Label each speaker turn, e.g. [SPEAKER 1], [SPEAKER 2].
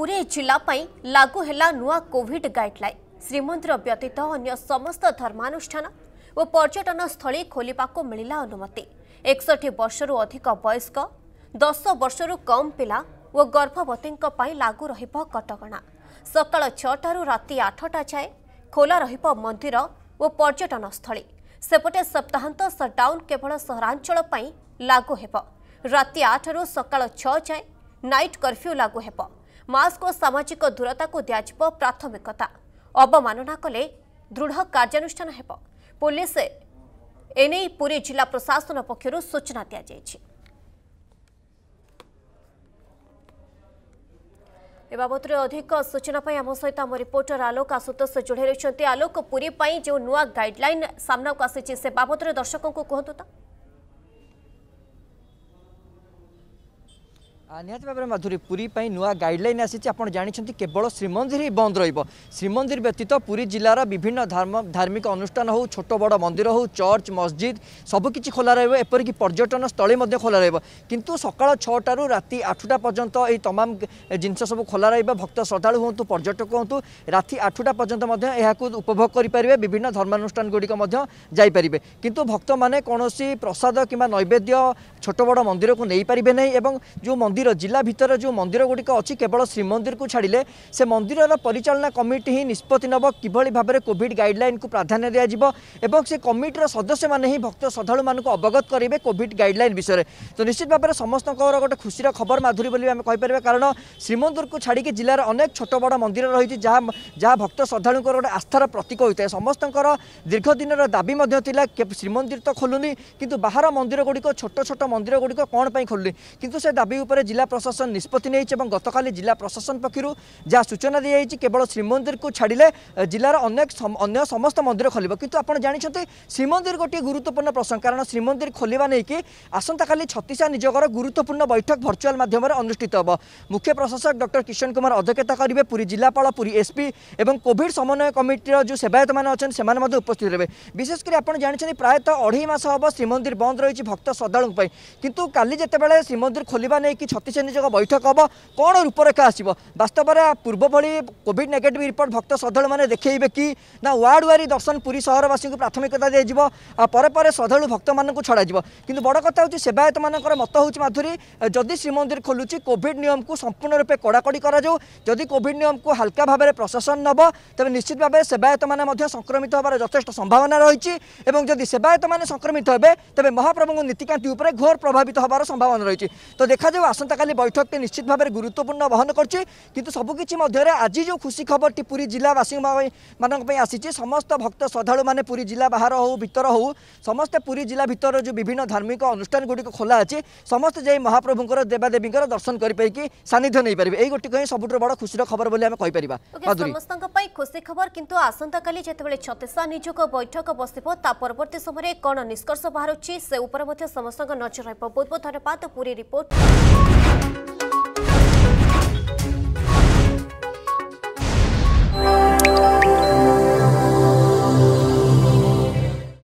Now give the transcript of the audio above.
[SPEAKER 1] ପୁରୀ ଜିଲ୍ଲା ପାଇଁ ଲାଗୁ ହେଲା ନୂଆ କୋଭିଡ୍ ଗାଇଡ୍ଲାଇନ୍ ଶ୍ରୀମନ୍ଦିର ବ୍ୟତୀତ ଅନ୍ୟ ସମସ୍ତ ଧର୍ମାନୁଷ୍ଠାନ ଓ ପର୍ଯ୍ୟଟନସ୍ଥଳୀ ଖୋଲିବାକୁ ମିଳିଲା ଅନୁମତି ଏକଷଠି ବର୍ଷରୁ ଅଧିକ ବୟସ୍କ ଦଶ ବର୍ଷରୁ କମ୍ ପିଲା ଓ ଗର୍ଭବତୀଙ୍କ ପାଇଁ ଲାଗୁ ରହିବ କଟକଣା ସକାଳ ଛଅଟାରୁ ରାତି ଆଠଟା ଯାଏଁ ଖୋଲା ରହିବ ମନ୍ଦିର ଓ ପର୍ଯ୍ୟଟନସ୍ଥଳୀ ସେପଟେ ସପ୍ତାହାନ୍ତ ସଟ୍ଡାଉନ୍ କେବଳ ସହରାଞ୍ଚଳ ପାଇଁ ଲାଗୁ ହେବ ରାତି ଆଠରୁ ସକାଳ ଛଅ ଯାଏଁ ନାଇଟ୍ କର୍ଫ୍ୟୁ ଲାଗୁ ହେବ ମାସ୍କ ଓ ସାମାଜିକ ଦୂରତାକୁ ଦିଆଯିବ ପ୍ରାଥମିକତା ଅବମାନନା କଲେ ଦୃଢ଼ କାର୍ଯ୍ୟାନୁଷ୍ଠାନ ହେବ ପୁଲିସ ଏନେଇ ପୁରୀ ଜିଲ୍ଲା ପ୍ରଶାସନ ପକ୍ଷରୁ ସୂଚନା ଦିଆଯାଇଛି ଏ ବାବଦରେ ଅଧିକ ସୂଚନା ପାଇଁ ଆମ ସହିତ ଆମ ରିପୋର୍ଟର ଆଲୋକ ଆଶୁତୋଷ ଯୋଡ଼ାଇ ରହିଛନ୍ତି ଆଲୋକ ପୁରୀ ପାଇଁ ଯେଉଁ ନୂଆ ଗାଇଡ୍ଲାଇନ୍ ସାମ୍ନାକୁ ଆସିଛି ସେ ବାବଦରେ ଦର୍ଶକଙ୍କୁ କୁହନ୍ତୁ ତ
[SPEAKER 2] ନିହାତି ଭାବରେ ମାଧୁରୀ ପୁରୀ ପାଇଁ ନୂଆ ଗାଇଡ଼ଲାଇନ୍ ଆସିଛି ଆପଣ ଜାଣିଛନ୍ତି କେବଳ ଶ୍ରୀମନ୍ଦିର ହିଁ ବନ୍ଦ ରହିବ ଶ୍ରୀମନ୍ଦିର ବ୍ୟତୀତ ପୁରୀ ଜିଲ୍ଲାର ବିଭିନ୍ନ ଧର୍ମ ଧାର୍ମିକ ଅନୁଷ୍ଠାନ ହେଉ ଛୋଟ ବଡ଼ ମନ୍ଦିର ହେଉ ଚର୍ଚ୍ଚ ମସଜିଦ୍ ସବୁକିଛି ଖୋଲା ରହିବ ଏପରିକି ପର୍ଯ୍ୟଟନ ସ୍ଥଳୀ ମଧ୍ୟ ଖୋଲା ରହିବ କିନ୍ତୁ ସକାଳ ଛଅଟାରୁ ରାତି ଆଠଟା ପର୍ଯ୍ୟନ୍ତ ଏହି ତମାମ ଜିନିଷ ସବୁ ଖୋଲା ରହିବ ଭକ୍ତ ଶ୍ରଦ୍ଧାଳୁ ହୁଅନ୍ତୁ ପର୍ଯ୍ୟଟକ ହୁଅନ୍ତୁ ରାତି ଆଠଟା ପର୍ଯ୍ୟନ୍ତ ମଧ୍ୟ ଏହାକୁ ଉପଭୋଗ କରିପାରିବେ ବିଭିନ୍ନ ଧର୍ମାନୁଷ୍ଠାନ ଗୁଡ଼ିକ ମଧ୍ୟ ଯାଇପାରିବେ କିନ୍ତୁ ଭକ୍ତମାନେ କୌଣସି ପ୍ରସାଦ କିମ୍ବା ନୈବେଦ୍ୟ ଛୋଟ ବଡ଼ ମନ୍ଦିରକୁ ନେଇପାରିବେ ନାହିଁ ଏବଂ ଯେଉଁ ମନ୍ଦିର মন্দির জেলা ভিতরে যে মন্দির গুড়ি অছি কেবল শ্রীমন্দিরকে ছাড়লে সে মন্দিরর পরিচালনা কমিটি হি নিষ্পতি নেব কিভাবে ভাবে কোভিড গাইডলাইনকু প্রাধান্য দিয়া এবং সে কমিটির সদস্য মানে হি ভক্ত শ্রদ্ধাড়ু মানুষ অবগত করবে কোভিড গাইডলাইন বিষয়ে তো নিশ্চিত ভাবে সমস্ত গোটে খুশির খবর মাধুরী বলে আমি কইপার কারণ শ্রীমন্দিরকে ছাড়িকি জেলার অনেক ছোট বড় মন্দির রয়েছে যা যা ভক্ত শ্রদ্ধাড়ুঙ্কর গোটে আস্থার প্রতীক হয়ে সমস্ত দীর্ঘদিনের দাবি লা শ্রীমন্দির তো খোলুনি কিন্তু বাহার মন্দির গুড়ি ছোট ছোট মন্দির গুড়ি কোণ পাই খোলুনি কিন্তু সে দাবি উপরে জেলা প্রশাসন নিষ্পতি নিয়েছে এবং গতকাল জেলা প্রশাসন পক্ষ যা সূচনা দিয়েছে কেবল শ্রীমন্দিরকে ছাড়লে জেলার অনেক অন্য সমস্ত মন্দির খোলব কিন্তু আপনার জাঁচান শ্রীমন্দির গোটি গুরুত্বপূর্ণ প্রসঙ্গ কারণ শ্রীমন্দির খোলা নেই আসন্তকালি ছত্রিশা নিযোগর গুরুত্বপূর্ণ বৈঠক ভর্চুয়াল মাধ্যমে অনুষ্ঠিত হব মুখ্য প্রশাসক ডক্টর কিষণ কুমার অধ্যক্ষতা করবে পুরী জেলাপাল পুরী এসপি এবং কোভিড সমন্বয় কমিটির যে সেবায়ত মানে অনেক সে উপস্থিত রয়েবে বিশেষ করে আপনার জাঁচান প্রায়ত অঢ়াই মাস হব শ্রীমন্দির বন্ধ রয়েছে ভক্ত শ্রদ্ধাড়ু কিন্তু কালি যেতবে শ্রীমন্দির খোলা নেই ছত্রিশ ପ୍ରତିଷେଧକ ବୈଠକ ହେବ କ'ଣ ରୂପରେଖା ଆସିବ ବାସ୍ତବରେ ପୂର୍ବ ଭଳି କୋଭିଡ୍ ନେଗେଟିଭ୍ ରିପୋର୍ଟ ଭକ୍ତ ଶ୍ରଦ୍ଧାଳୁମାନେ ଦେଖାଇବେ କି ନା ୱାର୍ଡ ୱାରି ଦର୍ଶନ ପୁରୀ ସହରବାସୀଙ୍କୁ ପ୍ରାଥମିକତା ଦିଆଯିବ ପରେ ପରେ ଶ୍ରଦ୍ଧାଳୁ ଭକ୍ତମାନଙ୍କୁ ଛଡ଼ାଯିବ କିନ୍ତୁ ବଡ଼ କଥା ହେଉଛି ସେବାୟତମାନଙ୍କର ମତ ହେଉଛି ମାଧୁରୀ ଯଦି ଶ୍ରୀମନ୍ଦିର ଖୋଲୁଛି କୋଭିଡ୍ ନିୟମକୁ ସମ୍ପୂର୍ଣ୍ଣ ରୂପେ କଡ଼ାକଡ଼ି କରାଯାଉ ଯଦି କୋଭିଡ୍ ନିୟମକୁ ହାଲକା ଭାବରେ ପ୍ରଶାସନ ନେବ ତେବେ ନିଶ୍ଚିତ ଭାବେ ସେବାୟତମାନେ ମଧ୍ୟ ସଂକ୍ରମିତ ହେବାର ଯଥେଷ୍ଟ ସମ୍ଭାବନା ରହିଛି ଏବଂ ଯଦି ସେବାୟତମାନେ ସଂକ୍ରମିତ ହେବେ ତେବେ ମହାପ୍ରଭୁଙ୍କ ନୀତିକାନ୍ତି ଉପରେ ଘୋର ପ୍ରଭାବିତ ହେବାର ସମ୍ଭାବନା ରହିଛି ତ ଦେଖାଯାଉ ଆସନ୍ତା ଗତକାଲି ବୈଠକଟି ନିଶ୍ଚିତ ଭାବରେ ଗୁରୁତ୍ୱପୂର୍ଣ୍ଣ ବହନ କରୁଛି କିନ୍ତୁ ସବୁକିଛି ମଧ୍ୟରେ ଆଜି ଯେଉଁ ଖୁସି ଖବରଟି ପୁରୀ ଜିଲ୍ଲାବାସୀମାନଙ୍କ ପାଇଁ ଆସିଛି ସମସ୍ତ ଭକ୍ତ ଶ୍ରଦ୍ଧାଳୁମାନେ ପୁରୀ ଜିଲ୍ଲା ବାହାର ହେଉ ଭିତର ହେଉ ସମସ୍ତେ ପୁରୀ ଜିଲ୍ଲା ଭିତର ଯେଉଁ ବିଭିନ୍ନ ଧାର୍ମିକ ଅନୁଷ୍ଠାନଗୁଡ଼ିକ ଖୋଲା ଅଛି ସମସ୍ତେ ଯାଇ ମହାପ୍ରଭୁଙ୍କର ଦେବାଦେବୀଙ୍କର ଦର୍ଶନ କରିପାରିକି ସାନ୍ନିଧ୍ୟ ନେଇପାରିବେ ଏଇ ଗୋଟିକ ହିଁ ସବୁଠୁ ବଡ଼ ଖୁସିର ଖବର ବୋଲି ଆମେ କହିପାରିବା ସମସ୍ତଙ୍କ
[SPEAKER 1] ପାଇଁ ଖୁସି ଖବର କିନ୍ତୁ ଆସନ୍ତାକାଲି ଯେତେବେଳେ ଛତିଶା ନିଯୋଗ ବୈଠକ ବସିବ ତା ପରବର୍ତ୍ତୀ ସମୟରେ କ'ଣ ନିଷ୍କର୍ଷ ବାହାରୁଛି ସେ ଉପରେ ମଧ୍ୟ ସମସ୍ତଙ୍କ ନଜର ରହିବ ବହୁତ ବହୁତ ଧନ୍ୟବାଦ ପୁରୀ ରିପୋର୍ଟ Bye.